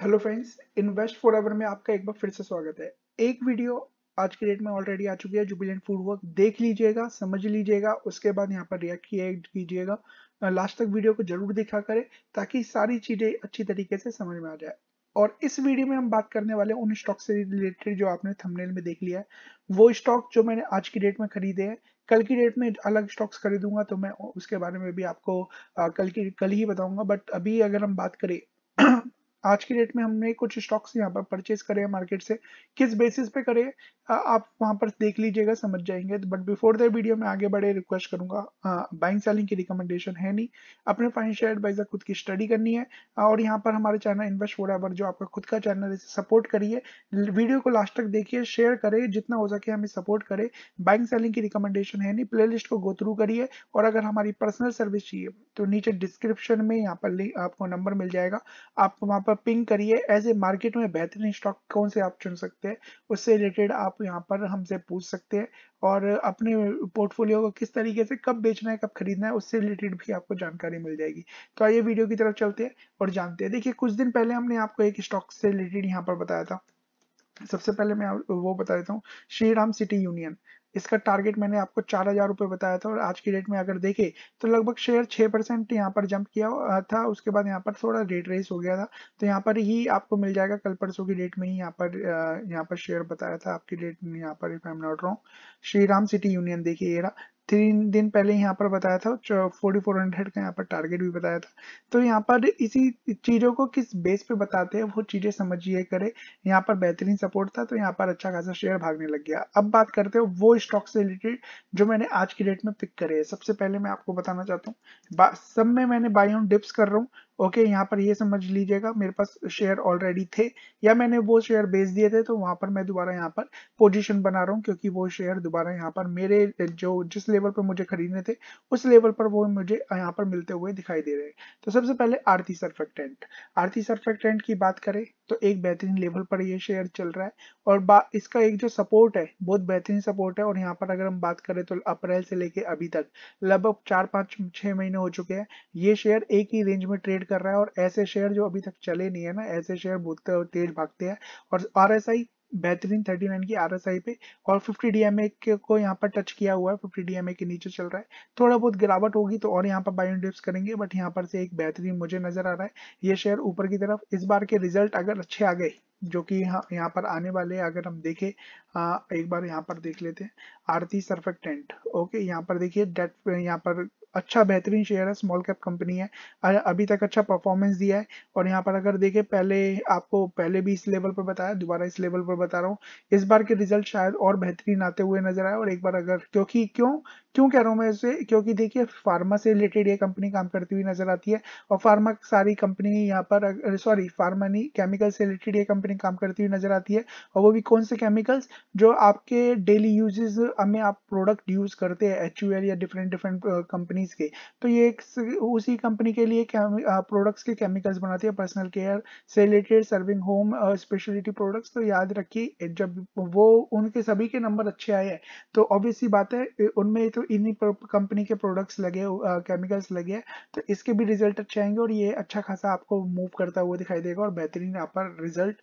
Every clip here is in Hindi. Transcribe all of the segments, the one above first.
hello friends invest for ever में आपका एक बार फिर से स्वागत है एक वीडियो आज के डेट में ऑलरेडी आ चुकी है जुबिलियन फूड वर्क देख लीजिएगा समझ लीजिएगा उसके बाद यहाँ पर रिएक्ट कीजिएगा लास्ट तक वीडियो को जरूर देखा करें ताकि सारी चीजें अच्छी तरीके से समझ में आ जाए और इस वीडियो में हम बात करने वाले उन स्टॉक से रिलेटेड जो आपने थंबनेल में देख लिया है वो स्टॉक जो मैंने आज की डेट में खरीदे हैं कल की डेट में अलग स्टॉक्स खरीदूंगा तो मैं उसके बारे में भी आपको कल की कल ही बताऊंगा बट अभी अगर हम बात करें आज की डेट में हमने कुछ स्टॉक्स यहाँ पर परचेज करे हैं मार्केट से किस बेसिस पे करे आप वहां पर देख लीजिएगा समझ जाएंगे बट बिफोर द वीडियो में आगे बढ़े रिक्वेस्ट करूंगा बाइंग सेलिंग की रिकमेंडेशन है नहीं अपने फाइनेंशियल एडवाइजर खुद की स्टडी करनी है और यहाँ पर हमारे चैनल इन्वेस्ट फोर एवर जो आपका खुद का चैनल है सपोर्ट करिए वीडियो को लास्ट तक देखिए शेयर करे जितना हो सके हमें सपोर्ट करे बाइंग सेलिंग की रिकमेंडेशन है नहीं प्ले को गो थ्रू करिए और अगर हमारी पर्सनल सर्विस चाहिए तो नीचे डिस्क्रिप्शन में यहाँ पर आपको नंबर मिल जाएगा आप वहां पर पर पिंग करिए एज ए मार्केट में बेहतरीन स्टॉक कौन से आप चुन सकते हैं उससे रिलेटेड आप यहाँ पर हमसे पूछ सकते हैं और अपने पोर्टफोलियो को किस तरीके से कब बेचना है कब खरीदना है उससे रिलेटेड भी आपको जानकारी मिल जाएगी तो आइए वीडियो की तरफ चलते हैं और जानते हैं देखिए कुछ दिन पहले हमने आपको एक स्टॉक से रिलेटेड यहाँ पर बताया था सबसे पहले मैं वो बता देता हूँ श्री राम सिटी यूनियन इसका टारगेट मैंने आपको चार हजार रुपए बताया था और आज की डेट में अगर देखे तो लगभग शेयर छह परसेंट यहाँ पर जंप किया था उसके बाद यहाँ पर थोड़ा रेट रेस हो गया था तो यहाँ पर ही आपको मिल जाएगा कल परसों की डेट में ही यहाँ पर यहाँ पर शेयर बताया था आपकी डेट में यहाँ पर if I am not wrong Shriram City Union देखिए तीन दिन पहले यहाँ पर बताया था फोर्टी फोर हंड्रेड का यहाँ पर टारगेट भी बताया था तो यहाँ पर इसी चीज़ों को किस बेस पे बताते हैं वो चीज़ें समझिए करे यहाँ पर बेहतरीन सपोर्ट था तो यहाँ पर अच्छा खासा शेयर भागने लग गया अब बात करते हो वो स्टॉक से रिलेटेड जो मैंने आज की डेट में पिक करे है सबसे पहले मैं आपको बताना चाहता हूँ सब में मैंने बाई ऑन डिप्स कर रहा हूँ ओके यहाँ पर ये समझ लीजिएगा मेरे पास शेयर ऑलरेडी थे या मैंने वो शेयर बेच दिए थे तो वहां पर मैं दोबारा यहाँ पर पोजीशन बना रहा हूँ क्योंकि वो शेयर दोबारा यहाँ पर मेरे जो जिस लेवल पर मुझे खरीदने थे उस लेवल पर वो मुझे यहाँ पर मिलते हुए दिखाई दे रहे हैं तो सबसे पहले आरती सर्फेक्टेंट आरती सर्फेक्टेंट की बात करें तो एक बेहतरीन लेवल पर ये शेयर चल रहा है और इसका एक जो सपोर्ट है बहुत बेहतरीन सपोर्ट है और यहाँ पर अगर हम बात करें तो अप्रैल से लेके अभी तक लगभग चार पाँच छह महीने हो चुके हैं ये शेयर एक ही रेंज में ट्रेड ट्रेड कर रहा है और ऐसे शेयर जो अभी तक चले नहीं है ना ऐसे शेयर बहुत तेज भागते हैं और आर बेहतरीन 39 की आरएसआई पे और 50 डीएमए को यहाँ पर टच किया हुआ है 50 डीएमए के नीचे चल रहा है थोड़ा बहुत गिरावट होगी तो और यहाँ पर बाइंग डिप्स करेंगे बट यहाँ पर से एक बेहतरीन मुझे नजर आ रहा है ये शेयर ऊपर की तरफ इस बार के रिजल्ट अगर अच्छे आ गए जो कि यहाँ यहाँ पर आने वाले अगर हम देखे आ, एक बार यहाँ पर देख लेते हैं आरती सरफेक्टेंट ओके यहाँ पर देखिए डेट यहाँ पर अच्छा बेहतरीन शेयर है स्मॉल कैप कंपनी है अभी तक अच्छा परफॉर्मेंस दिया है और यहाँ पर अगर देखें पहले आपको पहले भी इस लेवल पर बताया दोबारा इस लेवल पर बता रहा हूँ इस बार के रिजल्ट शायद और बेहतरीन आते हुए नजर आए और एक बार अगर क्योंकि क्यों क्यों कह रहा हूँ मैं इसे क्योंकि देखिए फार्मा से रिलेटेड ये कंपनी काम करती हुई नजर आती है और फार्मा सारी कंपनी यहाँ पर सॉरी फार्मा नहीं केमिकल से रिलेटेड ये कंपनी काम करती हुई नजर आती है और वो भी कौन से केमिकल्स जो आपके डेली यूजेस में आप प्रोडक्ट यूज करते हैं एच या डिफरेंट डिफरेंट कंपनी कंपनीज के तो ये एक उसी कंपनी के लिए प्रोडक्ट्स के केमिकल्स बनाती है पर्सनल केयर से related serving home speciality products तो याद रखिए जब वो उनके सभी के नंबर अच्छे आए हैं तो ऑब्वियसली बात है उनमें तो इन्हीं कंपनी के प्रोडक्ट्स लगे केमिकल्स लगे हैं तो इसके भी रिजल्ट अच्छे आएंगे और ये अच्छा खासा आपको मूव करता हुआ दिखाई देगा और बेहतरीन यहाँ पर रिजल्ट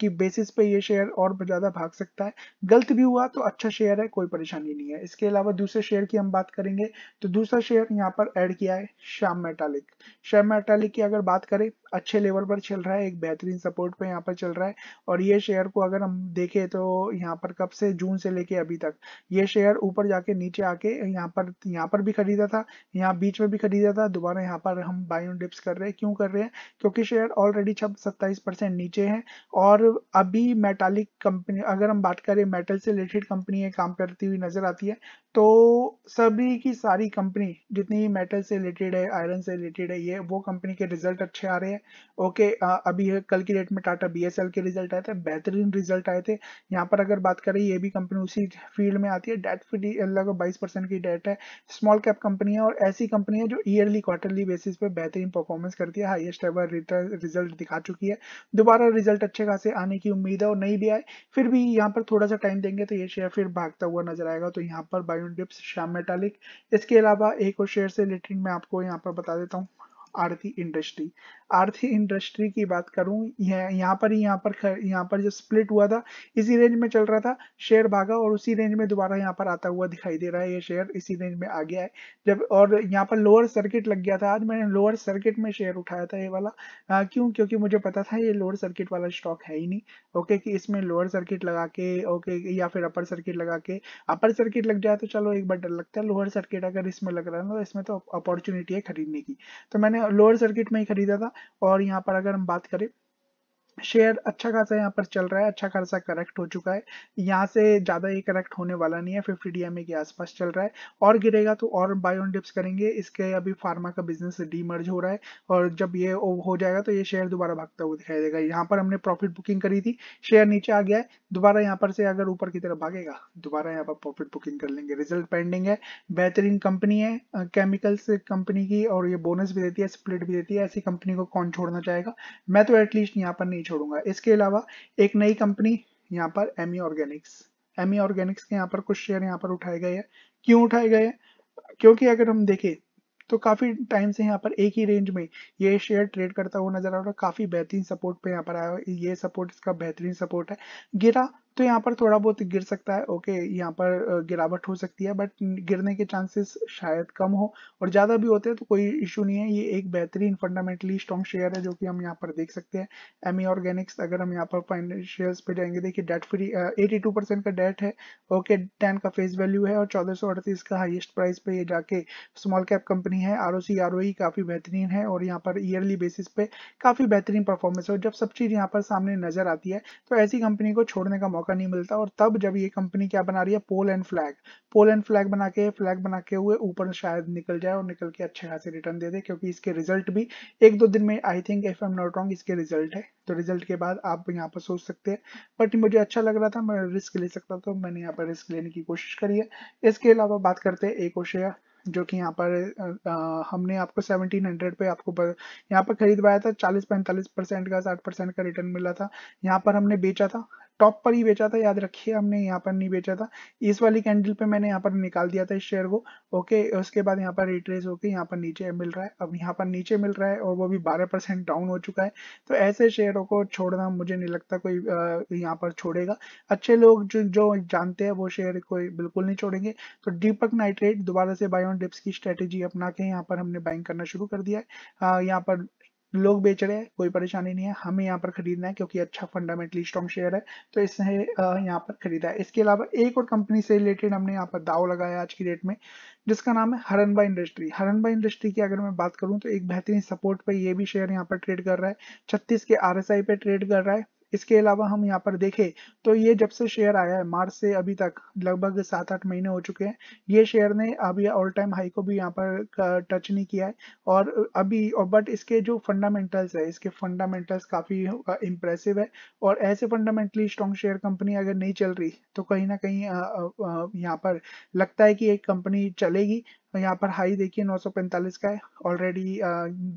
की बेसिस पे ये शेयर और ज़्यादा भाग सकता है गलत भी हुआ तो अच्छा शेयर है कोई परेशानी नहीं है इसके अलावा दूसरे शेयर की हम बात करेंगे तो दूसरा शेयर शेयर यहाँ पर ऐड किया है श्याम मेटालिक श्याम मेटालिक की अगर बात करें अच्छे लेवल पर चल रहा है एक बेहतरीन सपोर्ट पे यहाँ पर चल रहा है और ये शेयर को अगर हम देखें तो यहाँ पर कब से जून से लेके अभी तक ये शेयर ऊपर जाके नीचे आके यहाँ पर यहाँ पर भी खरीदा था यहाँ बीच में भी खरीदा था दोबारा यहाँ पर हम बायो डिप्स कर रहे हैं क्यों कर रहे हैं क्योंकि शेयर ऑलरेडी छब नीचे है और अभी मेटालिक कंपनी अगर हम बात करें मेटल से रिलेटेड कंपनी काम करती हुई नजर आती है तो सभी की सारी कंपनी जितनी मेटल से रिलेटेड है आयरन से रिलेटेड है ये वो कंपनी के रिजल्ट अच्छे आ रहे हैं ओके अभी कल की डेट में टाटा बी के रिजल्ट आए थे बेहतरीन रिजल्ट आए थे यहाँ पर अगर बात करें ये भी कंपनी उसी फील्ड में आती है डेट फ्री लगभग बाईस परसेंट की डेट है स्मॉल कैप कंपनी है और ऐसी कंपनी है जो ईयरली क्वार्टरली बेसिस पे बेहतरीन परफॉर्मेंस करती है हाइएस्ट एवर रिजल्ट दिखा चुकी है दोबारा रिजल्ट अच्छे खासे आने की उम्मीद है और नहीं भी आए फिर भी यहाँ पर थोड़ा सा टाइम देंगे तो ये शेयर फिर भागता हुआ नजर आएगा तो यहाँ पर बायोडिप्स श्याम मेटालिक इसके अलावा एक और शेयर से रिलेटेड मैं आपको यहाँ पर बता देता हूँ आरती इंडस्ट्री आरती इंडस्ट्री की बात करूं यहाँ पर ही यहाँ पर यहाँ पर जो स्प्लिट हुआ था इसी रेंज में चल रहा था शेयर भागा और उसी रेंज में दोबारा यहाँ पर आता हुआ दिखाई दे रहा है ये शेयर इसी रेंज में आ गया है जब और यहाँ पर लोअर सर्किट लग गया था आज मैंने लोअर सर्किट में शेयर उठाया था ये वाला आ, क्यों क्योंकि मुझे पता था ये लोअर सर्किट वाला स्टॉक है ही नहीं ओके कि इसमें लोअर सर्किट लगा के ओके या फिर अपर सर्किट लगा के अपर सर्किट लग जाए तो चलो एक बार डर लगता है लोअर सर्किट अगर इसमें लग रहा है ना तो इसमें तो अपॉर्चुनिटी है खरीदने की तो मैंने लोअर सर्किट में ही खरीदा था और यहाँ पर अगर हम बात करें शेयर अच्छा खासा यहाँ पर चल रहा है अच्छा खासा करेक्ट हो चुका है यहाँ से ज़्यादा ये करेक्ट होने वाला नहीं है फिफ्टी डी के आसपास चल रहा है और गिरेगा तो और बाय ऑन डिप्स करेंगे इसके अभी फार्मा का बिजनेस डीमर्ज हो रहा है और जब ये हो जाएगा तो ये शेयर दोबारा भागता हुआ दिखाई देगा यहाँ पर हमने प्रॉफिट बुकिंग करी थी शेयर नीचे आ गया है दोबारा यहाँ पर से अगर ऊपर की तरफ भागेगा दोबारा यहाँ पर प्रॉफिट बुकिंग कर लेंगे रिजल्ट पेंडिंग है बेहतरीन कंपनी है केमिकल्स कंपनी की और ये बोनस भी देती है स्प्लिट भी देती है ऐसी कंपनी को कौन छोड़ना चाहेगा मैं तो एटलीस्ट यहाँ पर नहीं नहीं छोड़ूंगा इसके अलावा एक नई कंपनी यहाँ पर एमी ऑर्गेनिक्स एमी ऑर्गेनिक्स के यहाँ पर कुछ शेयर यहाँ पर उठाए गए हैं क्यों उठाए गए हैं क्योंकि अगर हम देखें तो काफी टाइम से यहाँ पर एक ही रेंज में ये शेयर ट्रेड करता हुआ नजर आ रहा है काफी बेहतरीन सपोर्ट पे यहाँ पर आया हुआ ये सपोर्ट इसका बेहतरीन सपोर्ट है गिरा तो यहाँ पर थोड़ा बहुत गिर सकता है ओके यहाँ पर गिरावट हो सकती है बट गिरने के चांसेस शायद कम हो और ज़्यादा भी होते हैं तो कोई इशू नहीं है ये एक बेहतरीन फंडामेंटली स्ट्रॉन्ग शेयर है जो कि हम यहाँ पर देख सकते हैं एम ऑर्गेनिक्स e अगर हम यहाँ पर फाइनेंशियल पे जाएंगे देखिए debt free eighty two percent का डेट है ओके टेन का फेस वैल्यू है और चौदह सौ अड़तीस का हाइएस्ट प्राइस पे ये जाके स्मॉल कैप कंपनी है R O C R O e काफ़ी बेहतरीन है और यहाँ पर ईयरली बेसिस पे काफ़ी बेहतरीन परफॉर्मेंस है और जब सब चीज़ यहाँ पर सामने नजर आती है तो ऐसी कंपनी को छोड़ने का मौका मौका नहीं मिलता और तब जब ये कंपनी क्या बना रही है pole and flag pole and flag बना के फ्लैग बना के हुए ऊपर शायद निकल जाए और निकल के अच्छे खासे रिटर्न दे दे क्योंकि इसके रिजल्ट भी एक दो दिन में I think if I'm not wrong इसके रिजल्ट है तो रिजल्ट के बाद आप यहाँ पर सोच सकते हैं बट मुझे अच्छा लग रहा था मैं रिस्क ले सकता तो मैंने यहाँ पर रिस्क लेने की कोशिश करी है इसके अलावा बात करते हैं एक और शेयर जो कि यहाँ पर आ, हमने आपको 1700 पे आपको यहाँ पर खरीदवाया था 40-45 परसेंट का 60 परसेंट का रिटर्न मिला था यहाँ पर हमने बेचा था टॉप पर ही बेचा था याद रखिए हमने यहाँ पर नहीं बेचा था इस वाली कैंडल पे मैंने यहाँ पर निकाल दिया था इस शेयर को ओके उसके बाद यहाँ पर रिट्रेस होकर यहाँ पर नीचे मिल रहा है अब यहाँ पर नीचे मिल रहा है और वो भी 12 परसेंट डाउन हो चुका है तो ऐसे शेयरों को छोड़ना मुझे नहीं लगता कोई यहाँ पर छोड़ेगा अच्छे लोग जो जो जानते हैं वो शेयर कोई बिल्कुल नहीं छोड़ेंगे तो डीपक नाइट्रेट दोबारा से बायोन डिप्स की स्ट्रेटेजी अपना के यहाँ पर हमने बाइंग करना शुरू कर दिया है यहाँ पर लोग बेच रहे हैं कोई परेशानी नहीं है हमें यहाँ पर खरीदना है क्योंकि अच्छा फंडामेंटली स्ट्रॉन्ग शेयर है तो इसने यहाँ पर खरीदा है इसके अलावा एक और कंपनी से रिलेटेड हमने यहाँ पर दाव लगाया आज की डेट में जिसका नाम है हरनबा इंडस्ट्री हरनबा इंडस्ट्री की अगर मैं बात करूँ तो एक बेहतरीन सपोर्ट पर ये भी शेयर यहाँ पर ट्रेड कर रहा है छत्तीस के आर पे ट्रेड कर रहा है इसके अलावा हम यहाँ पर देखें तो ये जब से शेयर आया है मार्च से अभी तक लगभग सात आठ महीने हो चुके हैं ये शेयर ने अभी ऑल टाइम हाई को भी यहाँ पर टच नहीं किया है और अभी और बट इसके जो फंडामेंटल्स है इसके फंडामेंटल्स काफी इंप्रेसिव है और ऐसे फंडामेंटली स्ट्रॉन्ग शेयर कंपनी अगर नहीं चल रही तो कहीं ना कहीं यहाँ पर लगता है कि एक कंपनी चलेगी तो यहाँ पर हाई देखिए 945 का है ऑलरेडी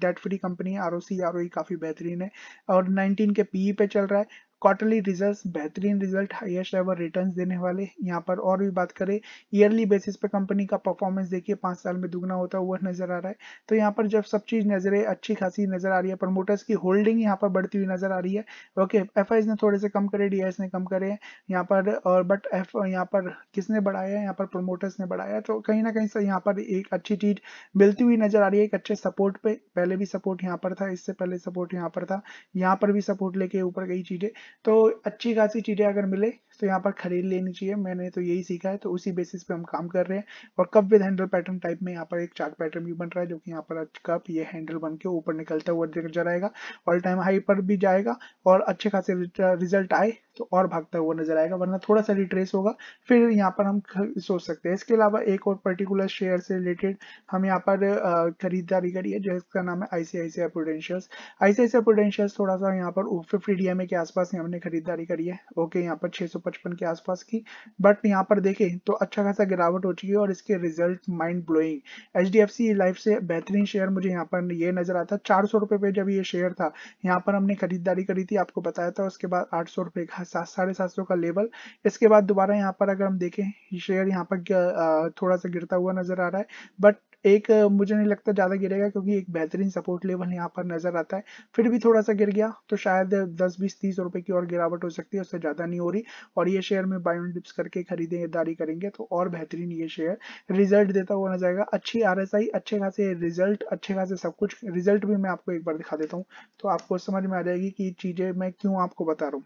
डेट फ्री कंपनी है आर ओ e काफ़ी बेहतरीन है और 19 के पीई e पे चल रहा है क्वार्टरली रिजल्ट्स बेहतरीन रिजल्ट हाईएस्ट एवर रिटर्न देने वाले यहाँ पर और भी बात करें ईयरली बेसिस पे कंपनी का परफॉर्मेंस देखिए पाँच साल में दुगना होता हुआ नजर आ रहा है तो यहाँ पर जब सब चीज़ नजरें अच्छी खासी नजर आ रही है प्रमोटर्स की होल्डिंग यहाँ पर बढ़ती हुई नजर आ रही है ओके एफ ने थोड़े से कम करे डी ने कम करे यहाँ पर और बट एफ यहाँ पर किसने बढ़ाया है यहाँ पर प्रोमोटर्स ने बढ़ाया तो कहीं ना कहीं से यहाँ पर एक अच्छी चीज़ मिलती हुई नजर आ रही है एक अच्छे सपोर्ट पे पहले भी सपोर्ट यहाँ पर था इससे पहले सपोर्ट यहाँ पर था यहाँ पर भी सपोर्ट लेके ऊपर गई चीज़ें तो अच्छी खासी चीज़ें अगर मिले तो यहाँ पर खरीद लेनी चाहिए मैंने तो यही सीखा है तो उसी बेसिस पे हम काम कर रहे हैं और cup with handle pattern type में यहाँ पर एक चार्ट पैटर्न भी बन रहा है जो कि यहाँ पर कप ये हैंडल बन के ऊपर निकलता हुआ दिख जाएगा ऑल टाइम हाई पर भी जाएगा और अच्छे खासे रिजल्ट आए तो और भागता हुआ नजर आएगा वरना थोड़ा सा रिट्रेस होगा फिर यहाँ पर हम सोच सकते हैं इसके अलावा एक और पर्टिकुलर शेयर से रिलेटेड हम यहाँ पर खरीदारी करिए जिसका नाम है आईसीआईसीआई प्रोडेंशियल्स आईसीआईसीआई प्रोडेंशियल्स थोड़ा सा यहाँ पर फिफ्टी डी के आसपास हमने खरीदारी करी है ओके यहाँ पर छह पचपन के आसपास की बट यहाँ पर देखें तो अच्छा खासा गिरावट हो चुकी है और इसके result mind blowing H life से बेहतरीन शेयर मुझे यहाँ पर ये नजर आता है चार सौ रुपये पे जब ये शेयर था यहाँ पर हमने खरीदारी करी थी आपको बताया था उसके बाद आठ सौ रुपए का सात साढ़े सात सौ का लेवल इसके बाद दोबारा यहाँ पर अगर हम देखें शेयर यहाँ पर थोड़ा सा गिरता हुआ नजर आ रहा है बट एक मुझे नहीं लगता ज़्यादा गिरेगा क्योंकि एक बेहतरीन सपोर्ट लेवल यहाँ पर नज़र आता है फिर भी थोड़ा सा गिर गया तो शायद दस बीस तीस रुपए की और गिरावट हो सकती है उससे ज़्यादा नहीं हो रही और ये शेयर में बायो डिप्स करके खरीदारी करेंगे तो और बेहतरीन ये शेयर रिजल्ट देता हुआ नजर आएगा अच्छी आर अच्छे खासे रिजल्ट अच्छे खासे सब कुछ रिजल्ट भी मैं आपको एक बार दिखा देता हूँ तो आपको समझ में आ जाएगी कि चीज़ें मैं क्यों आपको बता रहा हूँ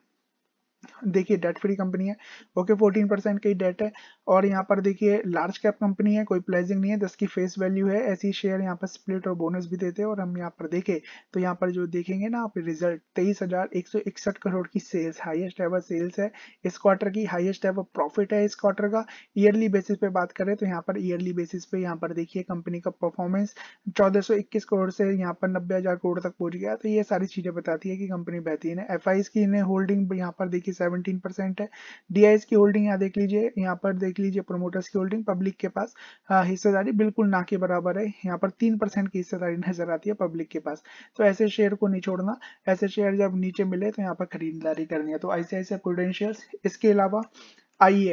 देखिए डेट फ्री कंपनी है ओके फोर्टीन परसेंट की डेट है और यहाँ पर देखिए लार्ज कैप कंपनी है कोई प्लेजिंग नहीं है दस की फेस वैल्यू है ऐसी शेयर यहाँ पर स्प्लिट और बोनस भी देते हैं और हम यहाँ पर देखें तो यहाँ पर जो देखेंगे ना आप रिजल्ट तेईस हजार एक सौ इकसठ करोड़ की सेल्स हाईएस्ट एवर सेल्स है इस क्वार्टर की हाइएस्ट एवर प्रॉफिट है इस क्वार्टर का ईयरली बेसिस पे बात करें तो यहाँ पर ईयरली बेसिस पे यहाँ पर देखिए कंपनी का परफॉर्मेंस चौदह सौ इक्कीस करोड़ से यहाँ पर नब्बे हजार करोड़ तक पहुंच गया तो ये सारी चीजें बताती है कि कंपनी बेहतरीन है एफ की इन्हें होल्डिंग यहाँ पर देखिए की 17 परसेंट है डीआईएस की होल्डिंग यहाँ देख लीजिए यहाँ पर देख लीजिए प्रोमोटर्स की होल्डिंग पब्लिक के पास हाँ, हिस्सेदारी बिल्कुल ना के बराबर है यहाँ पर तीन परसेंट की हिस्सेदारी नजर आती है पब्लिक के पास तो ऐसे शेयर को नहीं छोड़ना ऐसे शेयर जब नीचे मिले तो यहाँ पर खरीदारी करनी है तो ऐसे ऐसे प्रोडेंशियल इसके अलावा आई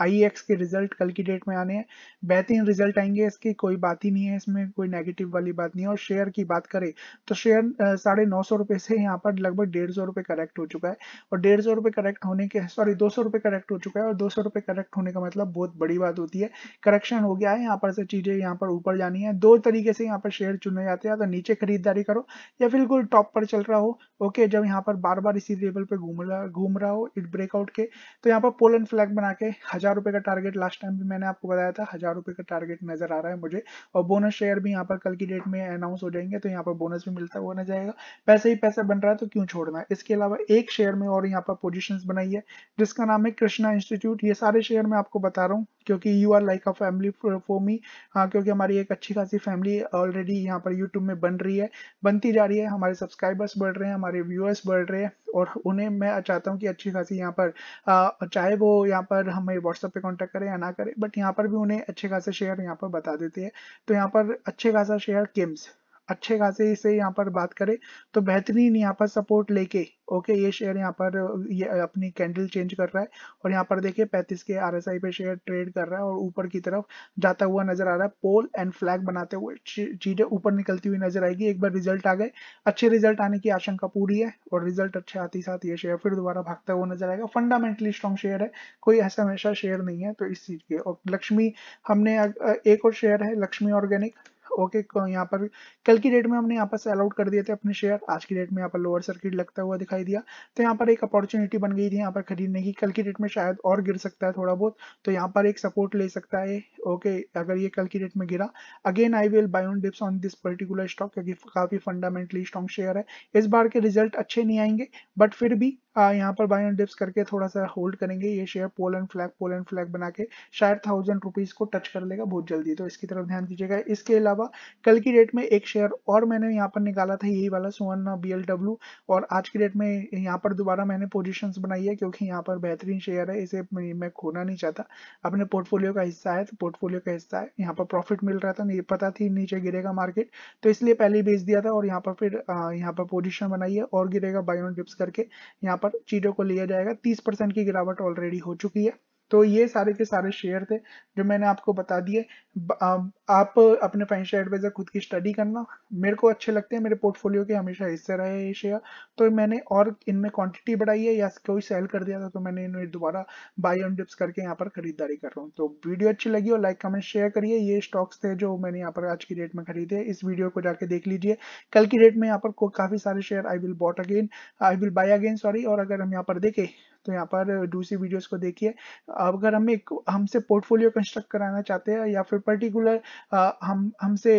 आई एक्स e के रिजल्ट कल की डेट में आने हैं बेहतरीन रिजल्ट आएंगे इसकी कोई बात ही नहीं है इसमें कोई नेगेटिव वाली बात नहीं है और शेयर की बात करें तो शेयर साढ़े नौ सौ रुपए से यहाँ पर लगभग डेढ़ सौ रुपए करेक्ट हो चुका है और डेढ़ सौ रुपए करेक्ट होने के सॉरी दो सौ रुपए करेक्ट हो चुका है और दो सौ रुपए करेक्ट होने का मतलब बहुत बड़ी बात होती है करेक्शन हो गया है यहाँ पर से चीज़ें यहाँ पर ऊपर जानी है दो तरीके से यहाँ पर शेयर चुने जाते हैं तो नीचे खरीदारी करो या फिर कोई टॉप पर चल रहा हो ओके जब यहाँ पर बार बार इसी लेवल पर घूम रहा घूम रहा हो इट ब्रेकआउट के तो यहाँ पर पोलन फ्लैग बना के हजार हजार रुपए का टारगेट लास्ट टाइम भी मैंने आपको बताया था हजार रुपए का टारगेट नजर आ रहा है मुझे और बोनस शेयर भी यहाँ पर कल की डेट में अनाउंस हो जाएंगे तो यहाँ पर बोनस भी मिलता हुआ जाएगा पैसे ही पैसा बन रहा है तो क्यों छोड़ना है इसके अलावा एक शेयर में और यहाँ पर पोजिशन बनाई है जिसका नाम है कृष्णा इंस्टीट्यूट ये सारे शेयर मैं आपको बता रहा हूँ क्योंकि you are like a family for me हाँ क्योंकि हमारी एक अच्छी खासी फैमिली ऑलरेडी यहाँ पर यूट्यूब में बन रही है बनती जा रही है हमारे सब्सक्राइबर्स बढ़ रहे हैं हमारे व्यूअर्स बढ़ रहे हैं और उन्हें मैं चाहता हूँ कि अच्छी खासी यहाँ पर चाहे वो यहाँ पर हमें व्हाट्सएप पे कॉन्टैक्ट करें या ना करें बट यहाँ पर भी उन्हें अच्छे खासे शेयर यहाँ पर बता देते हैं तो यहाँ पर अच्छे खासा शेयर किम्स अच्छे खासे से यहाँ पर बात करें तो बेहतरीन यहाँ पर सपोर्ट लेके ओके ये शेयर यहाँ पर ये अपनी कैंडल चेंज कर रहा है और यहाँ पर देखिए 35 के आर पे शेयर ट्रेड कर रहा है और ऊपर की तरफ जाता हुआ नजर आ रहा है पोल एंड फ्लैग बनाते हुए चीजें ऊपर निकलती हुई नजर आएगी एक बार रिजल्ट आ गए अच्छे रिजल्ट आने की आशंका पूरी है और रिजल्ट अच्छे आते ही साथ ये शेयर फिर दोबारा भागता हुआ नजर आएगा फंडामेंटली स्ट्रॉन्ग शेयर है कोई ऐसा हमेशा शेयर नहीं है तो इस चीज के और लक्ष्मी हमने एक और शेयर है लक्ष्मी ऑर्गेनिक ओके तो यहाँ पर कल की डेट में हमने यहाँ पर सेल आउट कर दिए थे अपने शेयर आज की डेट में यहाँ पर लोअर सर्किट लगता हुआ दिखाई दिया तो यहाँ पर एक अपॉर्चुनिटी बन गई थी यहाँ पर खरीदने की कल की डेट में शायद और गिर सकता है थोड़ा बहुत तो यहाँ पर एक सपोर्ट ले सकता है ओके अगर ये कल की डेट में गिरा again I will buy on dips on this particular stock क्योंकि काफी फंडामेंटली स्ट्रॉन्ग शेयर है इस बार के रिजल्ट अच्छे नहीं आएंगे बट फिर भी यहाँ पर बाय डिप्स करके थोड़ा सा होल्ड करेंगे ये share pole and flag pole and flag बना के शायद थाउजेंड रुपीज को टच कर लेगा बहुत जल्दी तो इसकी तरफ ध्यान दीजिएगा इसके अलावा कल की डेट में एक शेयर और मैंने यहाँ पर निकाला था यही वाला सुवर्ण बी और आज की डेट में यहाँ पर दोबारा मैंने पोजिशन बनाई है क्योंकि यहाँ पर बेहतरीन शेयर है इसे मैं खोना नहीं चाहता अपने पोर्टफोलियो का हिस्सा है तो पोर्टफोलियो का हिस्सा है यहाँ पर प्रॉफिट मिल रहा था पता थी नीचे गिरेगा मार्केट तो इसलिए पहले ही बेच दिया था और यहाँ पर फिर यहाँ पर पोजिशन बनाई है और गिरेगा बायोन डिप्स करके यहाँ पर पर चीज़ों को लिया जाएगा 30 परसेंट की गिरावट ऑलरेडी हो चुकी है तो ये सारे के सारे शेयर थे जो मैंने आपको बता दिए आप अपने फाइनेंशियल एडवाइजर खुद की स्टडी करना मेरे को अच्छे लगते हैं मेरे पोर्टफोलियो के हमेशा हिस्से रहे ये शेयर तो मैंने और इनमें क्वांटिटी बढ़ाई है या कोई सेल कर दिया था तो मैंने इन्हें दोबारा बाई ऑन डिप्स करके यहाँ पर खरीदारी कर रहा हूँ तो वीडियो अच्छी लगी और लाइक कमेंट शेयर करिए ये स्टॉक्स थे जो मैंने यहाँ पर आज की डेट में खरीदे इस वीडियो को जाके देख लीजिए कल की डेट में यहाँ पर काफी सारे share I will bought again I will buy again sorry और अगर हम यहाँ पर देखें तो यहाँ पर दूसरी वीडियोस को देखिए अगर हम एक हमसे पोर्टफोलियो कंस्ट्रक्ट कराना चाहते हैं या फिर पर्टिकुलर हम हमसे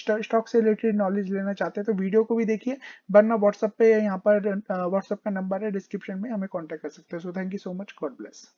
स्टॉक से रिलेटेड नॉलेज लेना चाहते हैं तो वीडियो को भी देखिए वरना व्हाट्सएप पे यहाँ पर व्हाट्सएप का नंबर है डिस्क्रिप्शन में हमें कॉन्टेक्ट कर सकते हैं so thank you so much God bless